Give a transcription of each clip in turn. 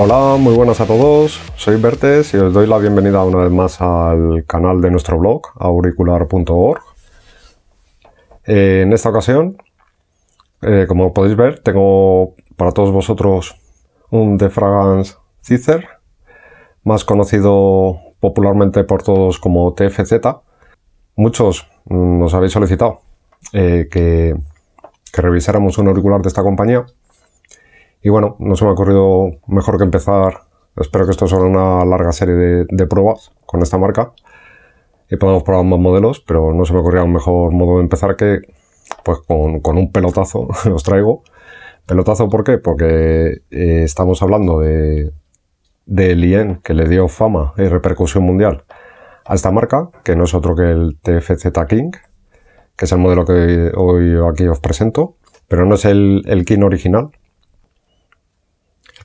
Hola, muy buenas a todos. Soy Bertes y os doy la bienvenida una vez más al canal de nuestro blog auricular.org. en esta ocasión, eh, como podéis ver, tengo para todos vosotros un The Fragrance Cicer, más conocido popularmente por todos como TFZ. Muchos mm, nos habéis solicitado eh, que, que revisáramos un auricular de esta compañía y bueno, no se me ha ocurrido mejor que empezar. Espero que esto sea una larga serie de, pruebas con esta marca y podamos probar más modelos, pero no se me ocurría un mejor modo de empezar que pues con, un pelotazo os traigo. Pelotazo, ¿por Porque eh, estamos hablando de del IEN que le dio fama y repercusión mundial a esta marca, que no es otro que el TFZ King, que es el modelo que hoy aquí os presento, pero no es el, el King original,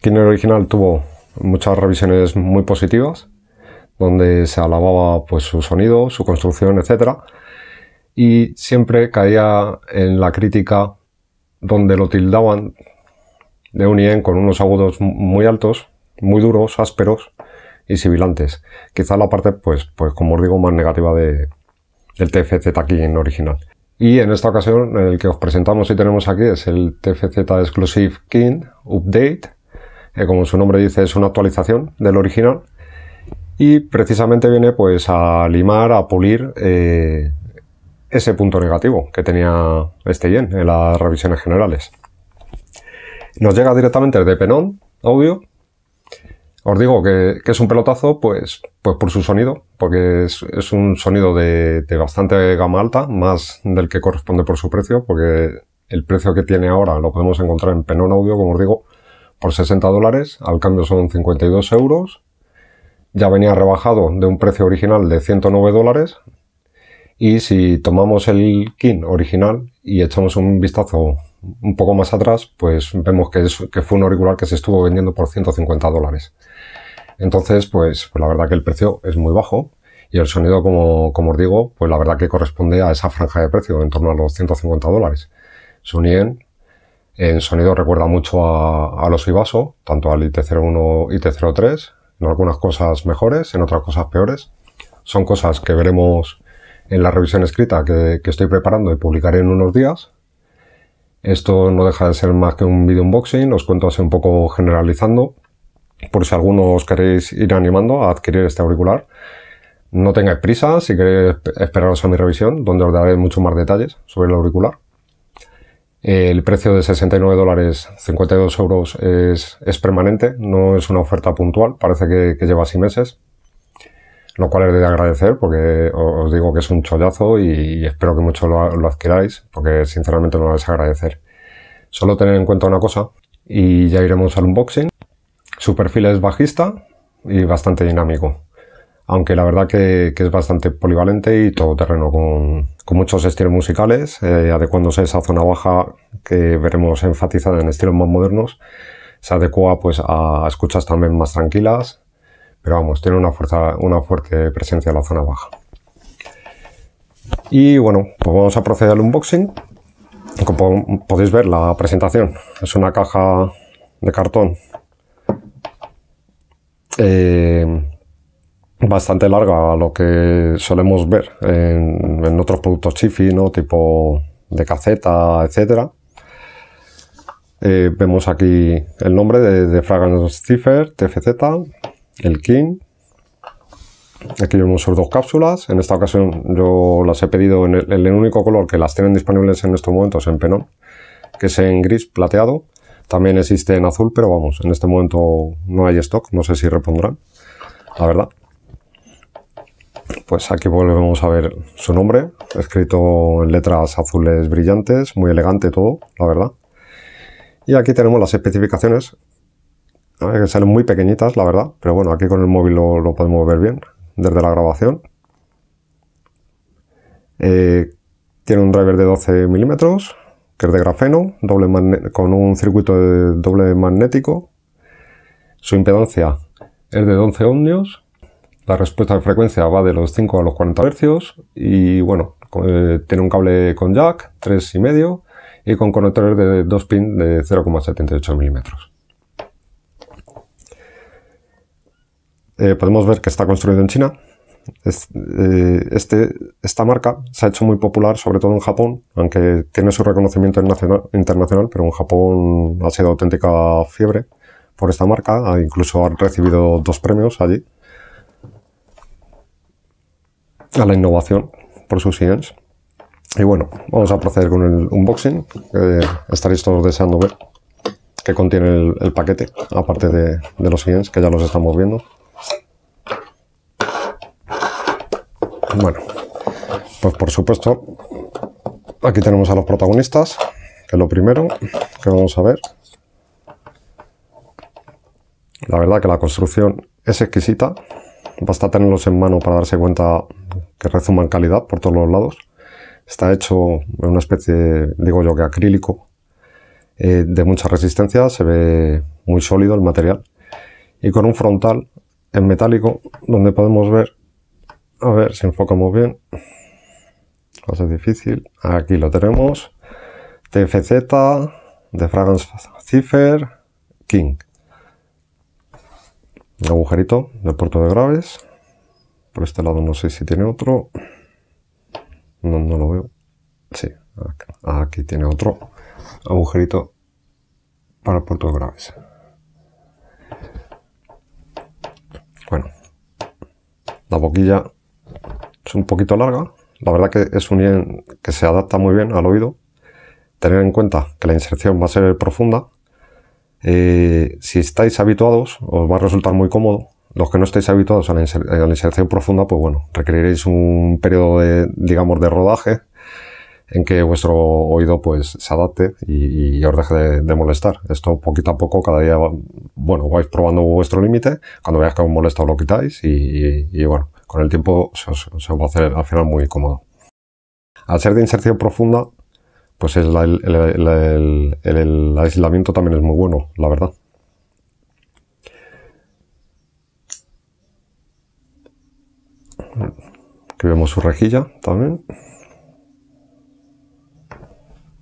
Skinner original tuvo muchas revisiones muy positivas, donde se alababa pues, su sonido, su construcción, etc. Y siempre caía en la crítica donde lo tildaban de un IEN con unos agudos muy altos, muy duros, ásperos y sibilantes. Quizá la parte, pues, pues como os digo, más negativa de, del TFZ aquí original. Y en esta ocasión el que os presentamos y tenemos aquí es el TFZ Exclusive King Update eh, como su nombre dice es una actualización del original y precisamente viene pues a limar, a pulir eh, ese punto negativo que tenía este yen en las revisiones generales. Nos llega directamente de Penón Audio. Os digo que, es un pelotazo pues, pues por su sonido, porque es, un sonido de, bastante gama alta, más del que corresponde por su precio, porque el precio que tiene ahora lo podemos encontrar en Penón Audio, como os digo, por 60 dólares, al cambio son 52 euros. Ya venía rebajado de un precio original de 109 dólares. Y si tomamos el KIN original y echamos un vistazo un poco más atrás, pues vemos que, fue un auricular que se estuvo vendiendo por 150 dólares. Entonces, pues, pues, la verdad que el precio es muy bajo y el sonido, como, como os digo, pues la verdad que corresponde a esa franja de precio, en torno a los 150 dólares. En sonido recuerda mucho a, a los Ibaso, tanto al IT01 y IT03, en algunas cosas mejores, en otras cosas peores. Son cosas que veremos en la revisión escrita que, estoy preparando y publicaré en unos días. Esto no deja de ser más que un video unboxing, os cuento así un poco generalizando, por si alguno os queréis ir animando a adquirir este auricular. No tengáis prisa, si queréis esperaros a mi revisión, donde os daré muchos más detalles sobre el auricular. El precio de 69 dólares, 52 euros es, permanente, no es una oferta puntual, parece que, lleva así meses, lo cual es de agradecer porque os digo que es un chollazo y, espero que mucho lo, adquiráis porque sinceramente no lo vais a agradecer. Solo tener en cuenta una cosa y ya iremos al unboxing. Su perfil es bajista y bastante dinámico aunque la verdad que, es bastante polivalente y todoterreno con, con muchos estilos musicales, eh, adecuándose a esa zona baja que veremos enfatizada en estilos más modernos, se adecua pues a escuchas también más tranquilas, pero vamos, tiene una, fuerza, una fuerte presencia en la zona baja. Y bueno, pues vamos a proceder al unboxing. Como podéis ver, la presentación es una caja de cartón eh, bastante larga a lo que solemos ver en, otros productos chifi, ¿no? tipo de caceta, etcétera. Eh, vemos aquí el nombre de, Fragrance Stiffer, TFZ, el King. Aquí vemos sus dos cápsulas. En esta ocasión yo las he pedido en el, único color que las tienen disponibles en estos momentos en Penón, que es en gris plateado. También existe en azul, pero vamos, en este momento no hay stock. No sé si repondrán, la verdad pues aquí volvemos a ver su nombre, escrito en letras azules brillantes, muy elegante todo, la verdad. Y aquí tenemos las especificaciones, que salen muy pequeñitas, la verdad, pero bueno, aquí con el móvil lo, podemos ver bien desde la grabación. Eh, tiene un driver de 12 milímetros, que es de grafeno, doble con un circuito doble magnético. Su impedancia es de 11 ohmios la respuesta de frecuencia va de los 5 a los 40 Hz y bueno, eh, tiene un cable con jack 3,5 y con conectores de 2 pin de 0,78 milímetros. Eh, podemos ver que está construido en China. Eh, este, esta marca se ha hecho muy popular, sobre todo en Japón, aunque tiene su reconocimiento internacional, pero en Japón ha sido auténtica fiebre por esta marca. incluso ha recibido dos premios allí a la innovación por sus sillens. Y bueno, vamos a proceder con el unboxing, estaréis todos deseando ver que contiene el, paquete, aparte de, los sillens que ya los estamos viendo. Bueno, pues por supuesto, aquí tenemos a los protagonistas, que es lo primero que vamos a ver. La verdad que la construcción es exquisita, basta tenerlos en mano para darse cuenta que en calidad por todos los lados. Está hecho en una especie, digo yo que acrílico, eh, de mucha resistencia, se ve muy sólido el material. Y con un frontal en metálico, donde podemos ver, a ver si enfocamos bien, va a ser difícil, aquí lo tenemos, TFZ, de Fragrance Cipher, King. Un agujerito de puerto de graves por este lado no sé si tiene otro. No, lo veo. Sí, ah, aquí tiene otro agujerito para puertos graves. Bueno, la boquilla es un poquito larga. La verdad que es un que se adapta muy bien al oído. Tener en cuenta que la inserción va a ser profunda. Eh, si estáis habituados, os va a resultar muy cómodo los que no estáis habituados a la, inserción profunda, pues bueno, requeriréis un periodo de, digamos, de rodaje en que vuestro oído pues se adapte y, os deje de, molestar. Esto poquito a poco, cada día, bueno, vais probando vuestro límite, cuando veáis que os molesta lo quitáis y, bueno, con el tiempo se os, va a hacer al final muy cómodo. Al ser de inserción profunda, pues es el aislamiento también es muy bueno, la verdad. vemos su rejilla también.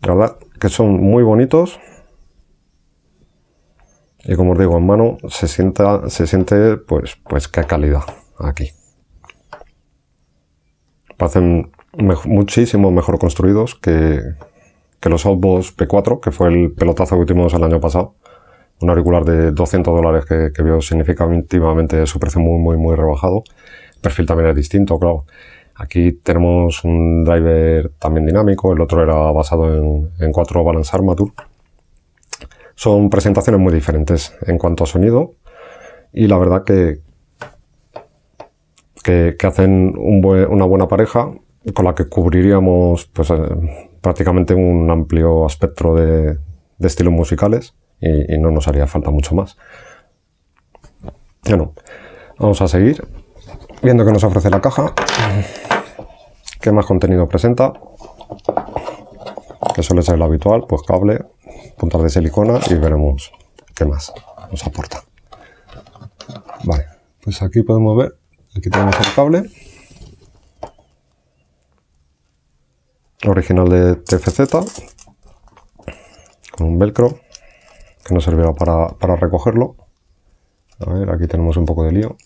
La verdad que son muy bonitos. Y como os digo, en mano se, sienta, se siente pues, pues qué calidad aquí. Parecen muchísimo mejor construidos que, que los Outbox P4, que fue el pelotazo que tuvimos el año pasado. Un auricular de 200 dólares que, que significativamente su precio muy, muy, muy rebajado perfil también es distinto, claro. Aquí tenemos un driver también dinámico, el otro era basado en, cuatro 4 Balance Armature. Son presentaciones muy diferentes en cuanto a sonido y la verdad que, que, hacen una buena pareja con la que cubriríamos pues, eh, prácticamente un amplio espectro de, estilos musicales y, y no nos haría falta mucho más. Bueno, vamos a seguir viendo que nos ofrece la caja, qué más contenido presenta, que suele ser lo habitual, pues cable, puntas de silicona y veremos qué más nos aporta. Vale, pues aquí podemos ver, aquí tenemos el cable original de TFZ con un velcro que nos servirá para, para recogerlo. A ver, aquí tenemos un poco de lío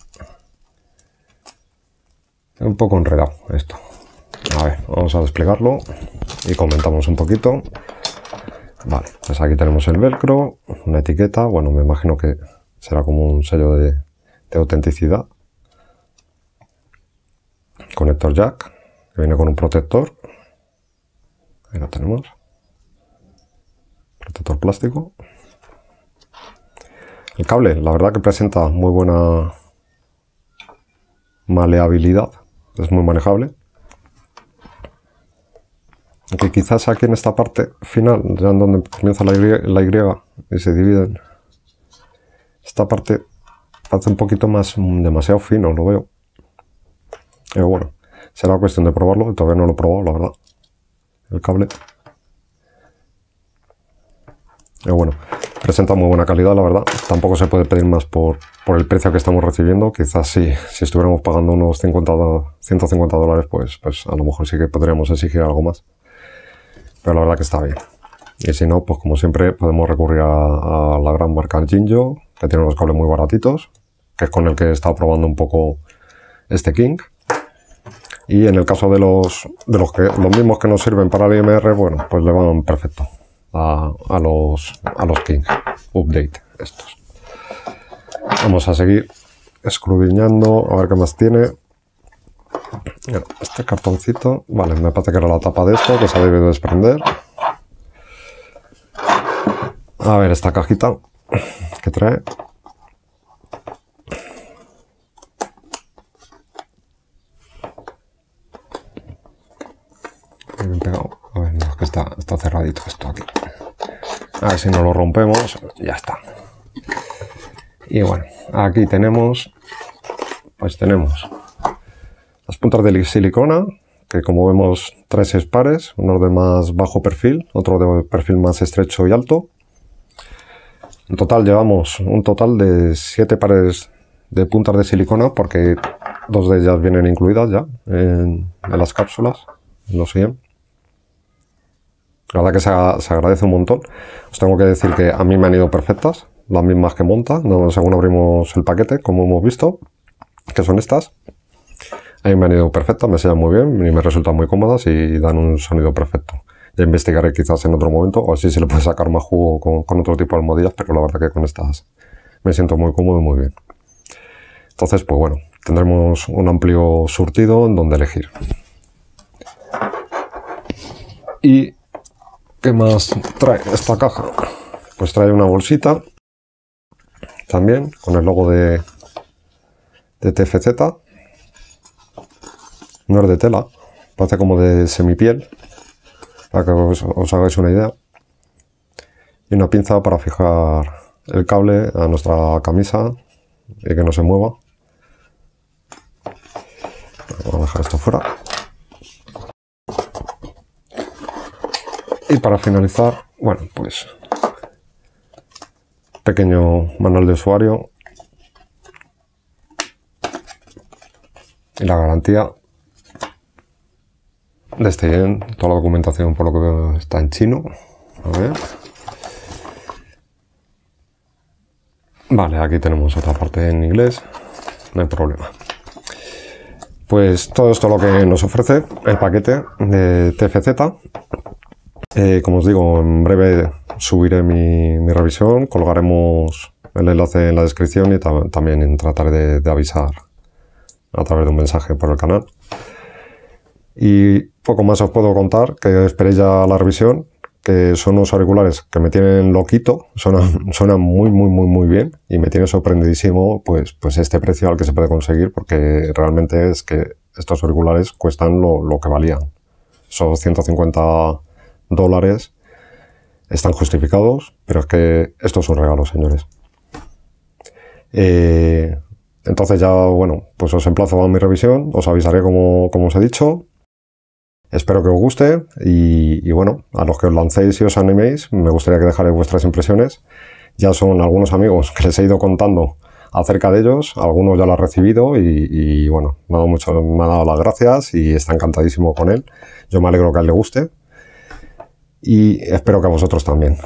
un poco enredado esto. A ver, vamos a desplegarlo y comentamos un poquito. Vale, pues aquí tenemos el velcro, una etiqueta, bueno, me imagino que será como un sello de, de autenticidad. Conector jack, que viene con un protector. Ahí lo tenemos. Protector plástico. El cable, la verdad que presenta muy buena maleabilidad es muy manejable. Que quizás aquí en esta parte final, ya en donde comienza la Y, la y, y se dividen, esta parte hace un poquito más mm, demasiado fino, lo veo. Pero eh, bueno, será cuestión de probarlo, todavía no lo he probado, la verdad. El cable. Pero eh, bueno, presenta muy buena calidad, la verdad. Tampoco se puede pedir más por, por el precio que estamos recibiendo. Quizás sí, si estuviéramos pagando unos 50, 150 dólares, pues, pues a lo mejor sí que podríamos exigir algo más. Pero la verdad que está bien. Y si no, pues como siempre podemos recurrir a, la gran marca Jinjo, que tiene unos cables muy baratitos, que es con el que he estado probando un poco este King. Y en el caso de los, de los, que, los mismos que nos sirven para el IMR, bueno, pues le van perfecto a, los, a los King Update estos. Vamos a seguir escrubiñando a ver qué más tiene. este cartoncito, vale, me parece que era la tapa de esto, que se ha debido desprender. A ver esta cajita que trae. A ver, está, está cerradito esto aquí a ver si no lo rompemos, ya está. Y bueno, aquí tenemos, pues tenemos las puntas de silicona, que como vemos tres pares, uno de más bajo perfil, otro de perfil más estrecho y alto. En total llevamos un total de siete pares de puntas de silicona porque dos de ellas vienen incluidas ya en, las cápsulas, no sé. La verdad que se, agradece un montón. Os tengo que decir que a mí me han ido perfectas, las mismas que monta, según abrimos el paquete, como hemos visto, que son estas. A mí me han ido perfectas, me sellan muy bien y me resultan muy cómodas y dan un sonido perfecto. Ya investigaré quizás en otro momento o si se le puede sacar más jugo con, otro tipo de almohadillas, pero la verdad que con estas me siento muy cómodo y muy bien. Entonces, pues bueno, tendremos un amplio surtido en donde elegir. Y ¿Qué más trae esta caja? Pues trae una bolsita también con el logo de, TFZ. No es de tela, parece como de semipiel, para que os, os hagáis una idea. Y una pinza para fijar el cable a nuestra camisa y que no se mueva. Vamos a dejar esto fuera. Y para finalizar, bueno, pues pequeño manual de usuario y la garantía de este bien, toda la documentación por lo que veo está en chino. A ver. Vale, aquí tenemos otra parte en inglés, no hay problema. Pues todo esto lo que nos ofrece el paquete de TFZ eh, como os digo, en breve subiré mi, revisión, colgaremos el enlace en la descripción y también trataré de, avisar a través de un mensaje por el canal. Y poco más os puedo contar, que esperéis ya la revisión, que son unos auriculares que me tienen loquito, suenan, muy, muy, muy, muy bien y me tiene sorprendidísimo pues, pues este precio al que se puede conseguir porque realmente es que estos auriculares cuestan lo, lo que valían. Son 150 dólares, están justificados, pero es que esto es un regalo, señores. Eh, entonces ya, bueno, pues os emplazo a mi revisión, os avisaré como, os he dicho. Espero que os guste y, bueno, a los que os lancéis y os animéis, me gustaría que dejaré vuestras impresiones. Ya son algunos amigos que les he ido contando acerca de ellos, algunos ya lo han recibido y, bueno, me ha, dado mucho, me ha dado las gracias y está encantadísimo con él. Yo me alegro que a él le guste y espero que a vosotros también.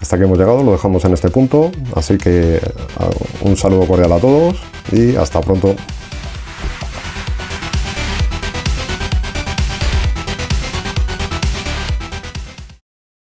Hasta aquí hemos llegado, lo dejamos en este punto, así que ah, un saludo cordial a todos y hasta pronto.